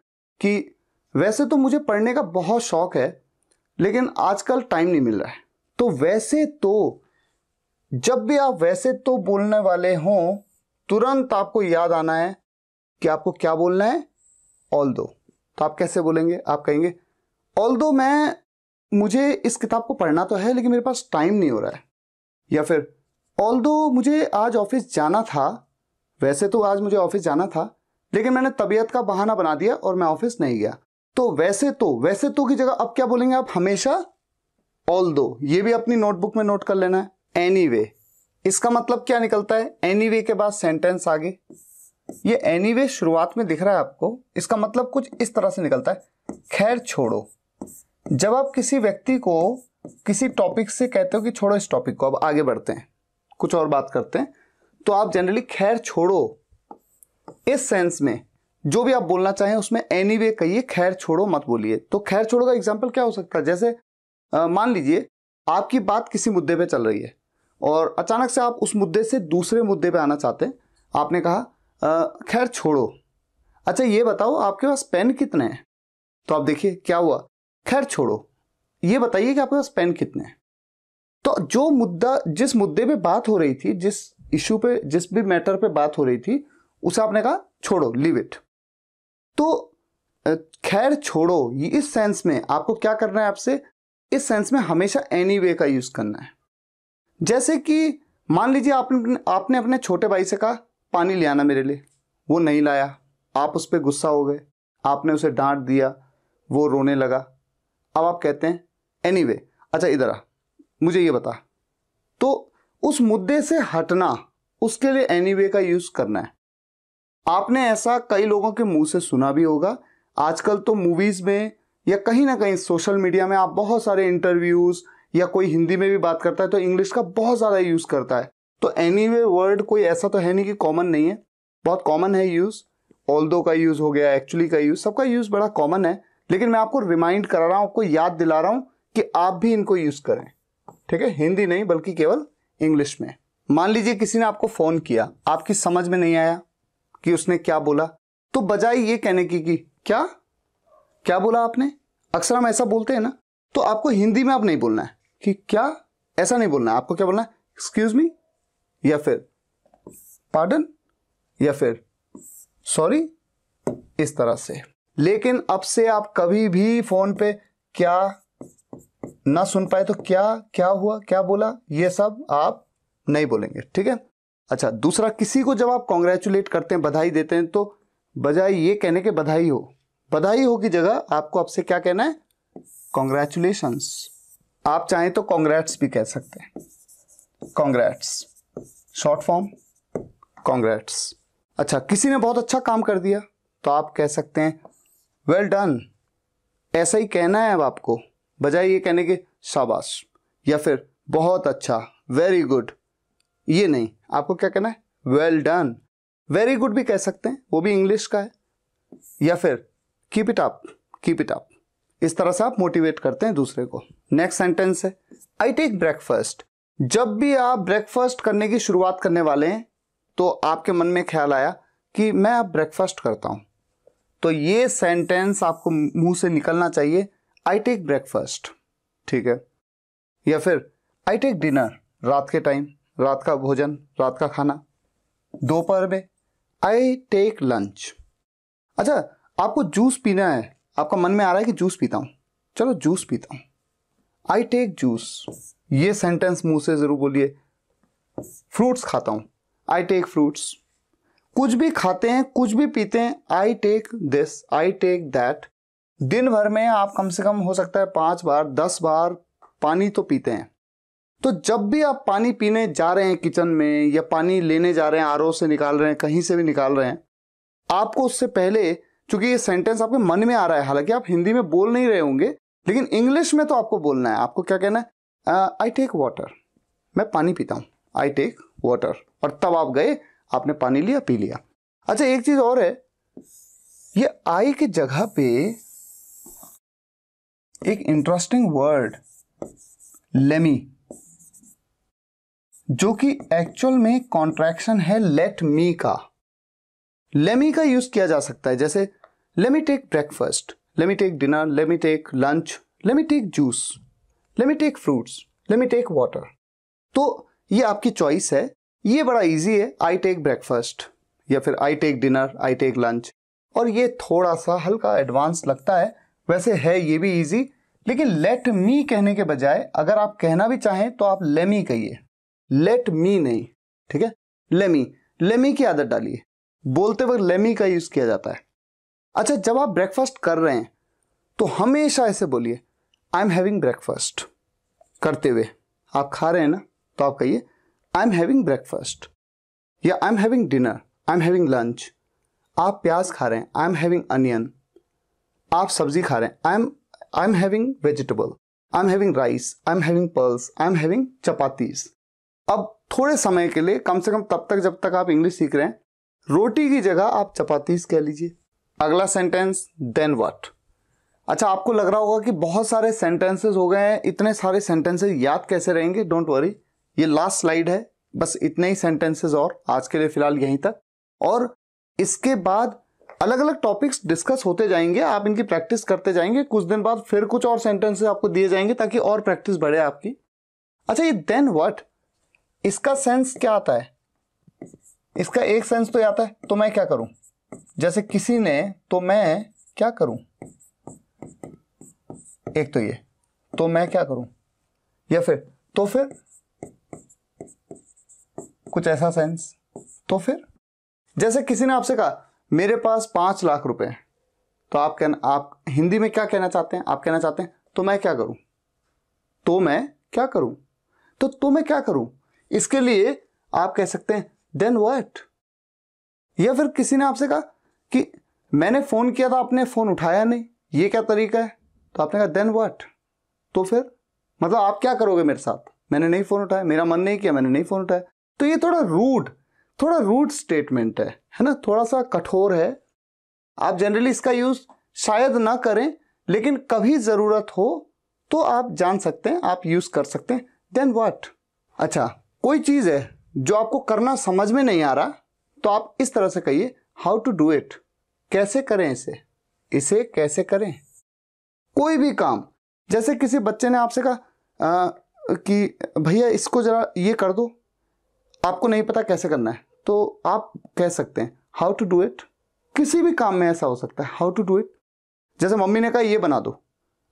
कि वैसे तो मुझे पढ़ने का बहुत शौक है लेकिन आजकल टाइम नहीं मिल रहा है तो वैसे तो जब भी आप वैसे तो बोलने वाले हों तुरंत आपको याद आना है कि आपको क्या बोलना है ऑल दो तो आप कैसे बोलेंगे आप कहेंगे ऑल मैं मुझे इस किताब को पढ़ना तो है लेकिन मेरे पास टाइम नहीं हो रहा है या फिर ऑल मुझे आज ऑफिस जाना था वैसे तो आज मुझे ऑफिस जाना था लेकिन मैंने तबीयत का बहाना बना दिया और मैं ऑफिस नहीं गया तो वैसे तो वैसे तो की जगह अब क्या बोलेंगे आप हमेशा ऑल दो ये भी अपनी नोटबुक में नोट कर लेना है एनी anyway, इसका मतलब क्या निकलता है एनी anyway के बाद सेंटेंस आगे ये वे शुरुआत में दिख रहा है आपको इसका मतलब कुछ इस तरह से निकलता है खैर छोड़ो जब आप किसी व्यक्ति को किसी टॉपिक से कहते हो कि छोड़ो इस टॉपिक को अब आगे बढ़ते हैं कुछ और बात करते हैं तो आप जनरली खैर छोड़ो इस सेंस में जो भी आप बोलना चाहें उसमें एनी वे कहिए खैर छोड़ो मत बोलिए तो खैर छोड़ो का एग्जाम्पल क्या हो सकता है जैसे आ, मान लीजिए आपकी बात किसी मुद्दे पर चल रही है और अचानक से आप उस मुद्दे से दूसरे मुद्दे पर आना चाहते हैं आपने कहा खैर छोड़ो अच्छा ये बताओ आपके पास पेन कितने हैं तो आप देखिए क्या हुआ खैर छोड़ो ये बताइए कि आपके पास पेन कितने हैं तो जो मुद्दा जिस मुद्दे पे बात हो रही थी जिस इशू पे जिस भी मैटर पे बात हो रही थी उसे आपने कहा छोड़ो लिव इट तो खैर छोड़ो ये इस सेंस में आपको क्या करना है आपसे इस सेंस में हमेशा एनी वे का यूज करना है जैसे कि मान लीजिए आपने आपने अपने छोटे भाई से कहा पानी ले आना मेरे लिए वो नहीं लाया आप उस पर गुस्सा हो गए आपने उसे डांट दिया वो रोने लगा अब आप कहते हैं एनी anyway, अच्छा इधर आ मुझे ये बता तो उस मुद्दे से हटना उसके लिए एनी anyway का यूज़ करना है आपने ऐसा कई लोगों के मुंह से सुना भी होगा आजकल तो मूवीज़ में या कहीं ना कहीं सोशल मीडिया में आप बहुत सारे इंटरव्यूज़ या कोई हिंदी में भी बात करता है तो इंग्लिश का बहुत ज़्यादा यूज़ करता है तो एनी वे वर्ड कोई ऐसा तो है नहीं कि कॉमन नहीं है बहुत कॉमन है यूज़ ऑल दो का यूज़ हो गया एक्चुअली का यूज़ सबका यूज़ बड़ा कॉमन है लेकिन मैं आपको रिमाइंड करा रहा हूं आपको याद दिला रहा हूं कि आप भी इनको यूज़ करें ठीक है हिंदी नहीं बल्कि केवल इंग्लिश में मान लीजिए किसी ने आपको फ़ोन किया आपकी समझ में नहीं आया कि उसने क्या बोला तो बजाय ये कहने की कि क्या क्या बोला आपने अक्सर हम ऐसा बोलते हैं ना तो आपको हिंदी में आप नहीं बोलना है कि क्या ऐसा नहीं बोलना है आपको क्या बोलना है एक्सक्यूज़ मी या फिर पार्डन या फिर सॉरी इस तरह से लेकिन अब से आप कभी भी फोन पे क्या ना सुन पाए तो क्या क्या हुआ क्या बोला ये सब आप नहीं बोलेंगे ठीक है अच्छा दूसरा किसी को जब आप कॉन्ग्रेचुलेट करते हैं बधाई देते हैं तो बजाय ये कहने के बधाई हो बधाई हो की जगह आपको आपसे क्या कहना है कॉन्ग्रेचुलेशंस आप चाहें तो कॉन्ग्रेट्स भी कह सकते हैं कॉन्ग्रेट्स शॉर्ट फॉर्म कॉन्ग्रेट्स अच्छा किसी ने बहुत अच्छा काम कर दिया तो आप कह सकते हैं वेल डन ऐसा ही कहना है अब आपको बजाय ये कहने के शाबाश या फिर बहुत अच्छा वेरी गुड ये नहीं आपको क्या कहना है वेल डन वेरी गुड भी कह सकते हैं वो भी इंग्लिश का है या फिर keep it up keep it up इस तरह से आप मोटिवेट करते हैं दूसरे को नेक्स्ट सेंटेंस है आई टेक ब्रेकफास्ट जब भी आप ब्रेकफास्ट करने की शुरुआत करने वाले हैं तो आपके मन में ख्याल आया कि मैं अब ब्रेकफास्ट करता हूं तो ये सेंटेंस आपको मुंह से निकलना चाहिए आई टेक ब्रेकफास्ट ठीक है या फिर आई टेक डिनर रात के टाइम रात का भोजन रात का खाना दोपहर में आई टेक लंच अच्छा आपको जूस पीना है आपका मन में आ रहा है कि जूस पीता हूं चलो जूस पीता हूं आई टेक जूस ये सेंटेंस मुंह से जरूर बोलिए फ्रूट्स खाता हूं आई टेक फ्रूट्स कुछ भी खाते हैं कुछ भी पीते हैं I take this I take that दिन भर में आप कम से कम हो सकता है पांच बार दस बार पानी तो पीते हैं तो जब भी आप पानी पीने जा रहे हैं किचन में या पानी लेने जा रहे हैं आर से निकाल रहे हैं कहीं से भी निकाल रहे हैं आपको उससे पहले चूंकि ये सेंटेंस आपके मन में आ रहा है हालांकि आप हिंदी में बोल नहीं रहे होंगे लेकिन इंग्लिश में तो आपको बोलना है आपको क्या कहना है आई टेक वाटर मैं पानी पीता हूँ आई टेक वाटर और तब आप गए आपने पानी लिया पी लिया अच्छा एक चीज़ और है ये आई की जगह पे एक इंटरेस्टिंग वर्ड लेमी जो कि एक्चुअल में कॉन्ट्रैक्शन है लेट मी का लेमी का यूज किया जा सकता है जैसे lemme take breakfast lemme take dinner lemme take lunch lemme take juice let me take fruits let me take water तो ये आपकी चॉइस है ये बड़ा इजी है आई टेक ब्रेकफास्ट या फिर I take dinner I take lunch और ये थोड़ा सा हल्का एडवांस लगता है वैसे है ये भी इजी लेकिन लेट मी कहने के बजाय अगर आप कहना भी चाहें तो आप लेमी कहिए लेट मी नहीं ठीक है लेमी लेमी की आदत डालिए बोलते वक्त लेमी का यूज़ किया जाता है अच्छा जब आप ब्रेकफास्ट कर रहे हैं तो हमेशा ऐसे बोलिए आई एम हैविंग ब्रेकफास्ट करते हुए आप खा रहे हैं ना तो आप कहिए आई एम हैविंग ब्रेकफास्ट या I am having dinner I am having lunch आप प्याज खा रहे हैं आई एम हैविंग अनियन आप सब्जी खा रहे हैं I am I am having vegetable I am having rice I am having pearls I am having chapatis अब थोड़े समय के लिए कम से कम तब तक जब तक आप इंग्लिश सीख रहे हैं रोटी की जगह आप चपातीस कह लीजिए अगला सेंटेंस देन वट अच्छा आपको लग रहा होगा कि बहुत सारे सेंटेंसेस हो गए हैं इतने सारे सेंटेंसेस याद कैसे रहेंगे डोंट वरी ये लास्ट स्लाइड है बस इतने ही सेंटेंसेस और आज के लिए फिलहाल यहीं तक और इसके बाद अलग अलग टॉपिक्स डिस्कस होते जाएंगे आप इनकी प्रैक्टिस करते जाएंगे कुछ दिन बाद फिर कुछ और सेंटेंसेस आपको दिए जाएंगे ताकि और प्रैक्टिस बढ़े आपकी अच्छा ये देन वट इसका सेंस क्या आता है इसका एक सेंस तो आता है तो मैं क्या करूं जैसे किसी ने तो मैं क्या करूं एक तो ये तो मैं क्या करूं या फिर तो फिर कुछ ऐसा सेंस तो फिर जैसे किसी ने आपसे कहा मेरे पास पांच लाख रुपए हैं तो आप कहना आप हिंदी में क्या कहना चाहते हैं आप कहना चाहते हैं तो मैं क्या करूं तो मैं क्या करूं तो तो मैं क्या करूं इसके लिए आप कह सकते हैं देन वट या फिर किसी ने आपसे कहा कि मैंने फोन किया था आपने फोन उठाया नहीं ये क्या तरीका है तो आपने कहा देन वट तो फिर मतलब आप क्या करोगे मेरे साथ मैंने नहीं फ़ोन उठाया मेरा मन नहीं किया मैंने नहीं फ़ोन उठाया तो ये थोड़ा रूड थोड़ा रूड स्टेटमेंट है है ना थोड़ा सा कठोर है आप जनरली इसका यूज़ शायद ना करें लेकिन कभी ज़रूरत हो तो आप जान सकते हैं आप यूज़ कर सकते हैं देन वाट अच्छा कोई चीज़ है जो आपको करना समझ में नहीं आ रहा तो आप इस तरह से कहिए हाउ टू डू इट कैसे करें इसे इसे कैसे करें कोई भी काम जैसे किसी बच्चे ने आपसे कहा कि भैया इसको ज़रा ये कर दो आपको नहीं पता कैसे करना है तो आप कह सकते हैं हाउ टू डू इट किसी भी काम में ऐसा हो सकता है हाउ टू डू इट जैसे मम्मी ने कहा ये बना दो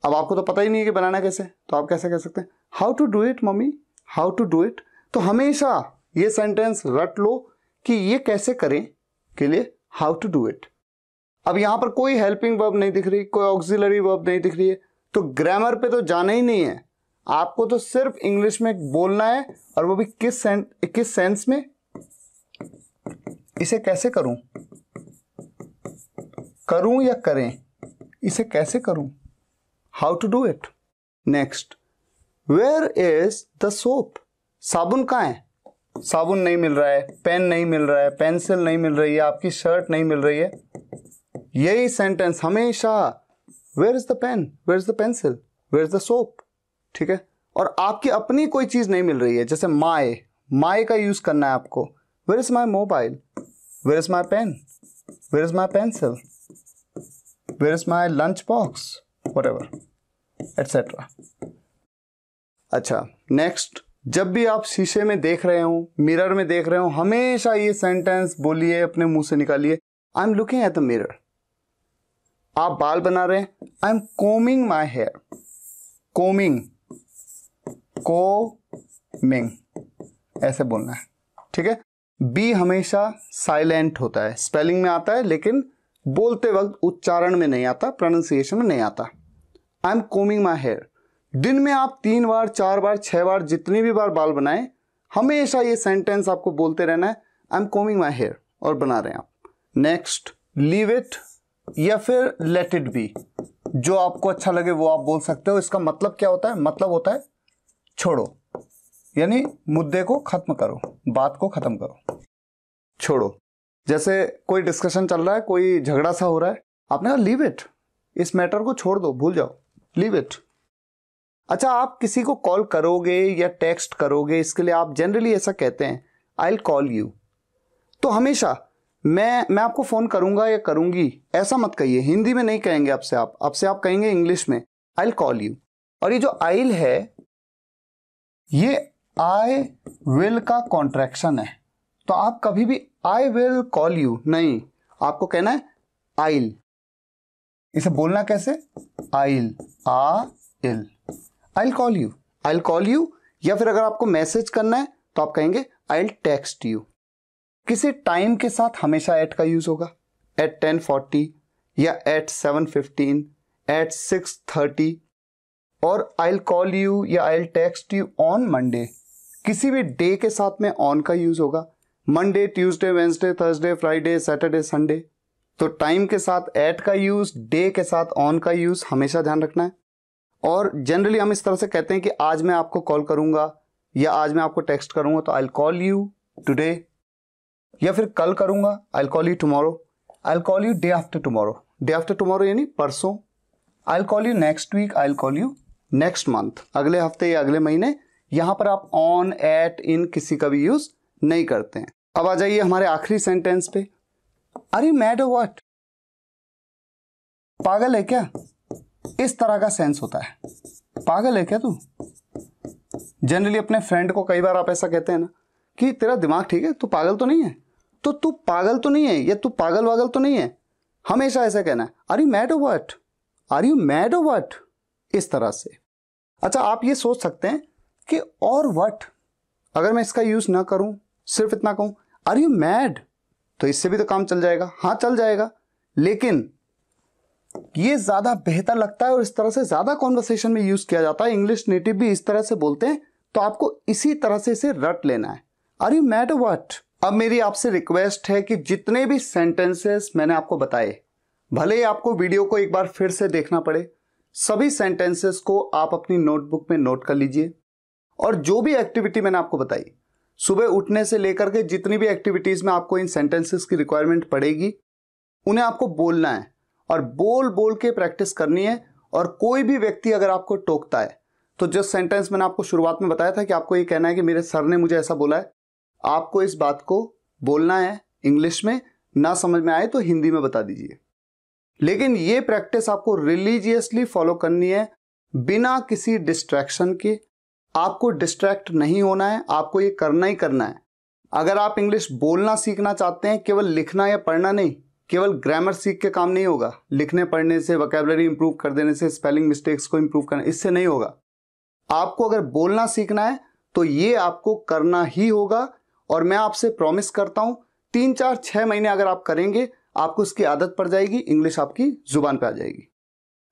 अब आपको तो पता ही नहीं है कि बनाना कैसे तो आप कैसे कह सकते हैं how to do it mummy how to do it तो हमेशा ये सेंटेंस रट लो कि ये कैसे करें के लिए हाउ टू डू इट अब यहां पर कोई हेल्पिंग वर्ब नहीं दिख रही कोई ऑक्सिलरी वर्ब नहीं दिख रही है तो ग्रामर पे तो जाना ही नहीं है आपको तो सिर्फ इंग्लिश में बोलना है और वो भी किस सेंस किस सेंस में इसे कैसे करूं करूं या करें इसे कैसे करूं how to do it next where is the soap साबुन कहाँ है साबुन नहीं मिल रहा है पेन नहीं मिल रहा है पेंसिल नहीं मिल रही है आपकी शर्ट नहीं मिल रही है यही सेंटेंस हमेशा where is the pen where is the pencil where is the soap ठीक है और आपकी अपनी कोई चीज़ नहीं मिल रही है जैसे माए माए का यूज़ करना है आपको where is my mobile where is my pen where is my pencil where is my lunch box whatever etcetera अच्छा नेक्स्ट जब भी आप शीशे में देख रहे हो मिरर में देख रहे हो हमेशा ये सेंटेंस बोलिए अपने मुंह से निकालिए I am looking at the mirror आप बाल बना रहे हैं I am combing my hair combing combing ऐसे बोलना है ठीक है बी हमेशा साइलेंट होता है स्पेलिंग में आता है लेकिन बोलते वक्त उच्चारण में नहीं आता प्रोनाउंसिएशन में नहीं आता I am combing my hair दिन में आप तीन बार चार बार छह बार जितनी भी बार बाल बनाए हमेशा ये सेंटेंस आपको बोलते रहना है I am combing my hair और बना रहे हैं आप नेक्स्ट लीव इट या फिर लेट इट बी जो आपको अच्छा लगे वो आप बोल सकते हो इसका मतलब क्या होता है मतलब होता है छोड़ो यानी मुद्दे को खत्म करो बात को खत्म करो छोड़ो जैसे कोई डिस्कशन चल रहा है कोई झगड़ा सा हो रहा है आपने कहा लीव इट इस मैटर को छोड़ दो भूल जाओ लीव इट अच्छा आप किसी को कॉल करोगे या टेक्स्ट करोगे इसके लिए आप जनरली ऐसा कहते हैं आई कॉल यू तो हमेशा मैं मैं आपको फ़ोन करूंगा या करूंगी ऐसा मत कहिए हिंदी में नहीं कहेंगे आपसे आप आपसे आप कहेंगे इंग्लिश में आई कॉल यू और ये जो आइल है ये आई विल का कॉन्ट्रेक्शन है तो आप कभी भी आई विल कॉल यू नहीं आपको कहना है आइल इसे बोलना कैसे I'll I'll I call you I call you या फिर अगर आपको मैसेज करना है तो आप कहेंगे आई टेक्स्ट यू किसी टाइम के साथ हमेशा एट का यूज होगा एट टेन फोर्टी या at seven fifteen at six thirty और आई कॉल यू या I'll text you on Monday किसी भी डे के साथ में ऑन का यूज होगा Monday Tuesday Wednesday Thursday Friday Saturday Sunday तो टाइम के साथ एट का यूज डे के साथ ऑन का यूज हमेशा ध्यान रखना है और जनरली हम इस तरह से कहते हैं कि आज मैं आपको कॉल करूंगा या आज मैं आपको टेक्स्ट करूंगा तो आई कॉल यू टूडे या फिर कल करूंगा I call you tomorrow I call you day after tomorrow day after tomorrow यानी परसों I call you next week I call you next month अगले हफ्ते या अगले महीने यहां पर आप ऑन एट इन किसी का भी यूज़ नहीं करते हैं अब आ जाइए हमारे आखिरी सेंटेंस पे अरे मैड वट पागल है क्या इस तरह का सेंस होता है पागल है क्या तू जनरली अपने फ्रेंड को कई बार आप ऐसा कहते हैं ना कि तेरा दिमाग ठीक है तू पागल तो नहीं है तो तू पागल तो नहीं है या तू पागल वागल तो नहीं है हमेशा ऐसा कहना है are you mad or what are you mad or what इस तरह से अच्छा आप ये सोच सकते हैं कि और वट अगर मैं इसका यूज़ ना करूं सिर्फ इतना कहूं आर यू मैड तो इससे भी तो काम चल जाएगा हाँ चल जाएगा लेकिन ये ज़्यादा बेहतर लगता है और इस तरह से ज़्यादा कॉन्वर्सेशन में यूज़ किया जाता है इंग्लिश नेटिव भी इस तरह से बोलते हैं तो आपको इसी तरह से इसे रट लेना है आर यू मैड वट अब मेरी आपसे रिक्वेस्ट है कि जितने भी सेंटेंसेस मैंने आपको बताए भले ही आपको वीडियो को एक बार फिर से देखना पड़े सभी सेंटेंसेस को आप अपनी नोटबुक में नोट कर लीजिए और जो भी एक्टिविटी मैंने आपको बताई सुबह उठने से लेकर के जितनी भी एक्टिविटीज़ में आपको इन सेंटेंसेस की रिक्वायरमेंट पड़ेगी उन्हें आपको बोलना है और बोल बोल के प्रैक्टिस करनी है और कोई भी व्यक्ति अगर आपको टोकता है तो जिस सेंटेंस मैंने आपको शुरुआत में बताया था कि आपको ये कहना है कि मेरे सर ने मुझे ऐसा बोला है आपको इस बात को बोलना है इंग्लिश में ना समझ में आए तो हिंदी में बता दीजिए लेकिन ये प्रैक्टिस आपको रिलीजियसली फॉलो करनी है बिना किसी डिस्ट्रैक्शन के आपको डिस्ट्रैक्ट नहीं होना है आपको ये करना ही करना है अगर आप इंग्लिश बोलना सीखना चाहते हैं केवल लिखना या पढ़ना नहीं केवल ग्रामर सीख के काम नहीं होगा लिखने पढ़ने से वकेबलरी इंप्रूव कर देने से स्पेलिंग मिस्टेक्स को इंप्रूव करना इससे नहीं होगा आपको अगर बोलना सीखना है तो ये आपको करना ही होगा और मैं आपसे प्रॉमिस करता हूँ तीन चार छः महीने अगर आप करेंगे आपको उसकी आदत पड़ जाएगी इंग्लिश आपकी ज़ुबान पर आ जाएगी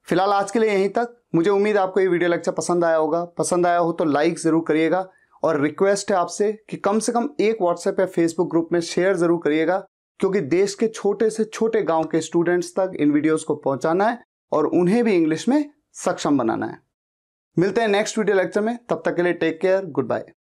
फिलहाल आज के लिए यहीं तक मुझे उम्मीद आपको ये वीडियो लेक्चर पसंद आया होगा पसंद आया हो तो लाइक ज़रूर करिएगा और रिक्वेस्ट है आपसे कि कम से कम एक व्हाट्सएप या फेसबुक ग्रुप में शेयर ज़रूर करिएगा क्योंकि देश के छोटे से छोटे गांव के स्टूडेंट्स तक इन वीडियोस को पहुंचाना है और उन्हें भी इंग्लिश में सक्षम बनाना है मिलते हैं नेक्स्ट वीडियो लेक्चर में तब तक के लिए टेक केयर गुड बाय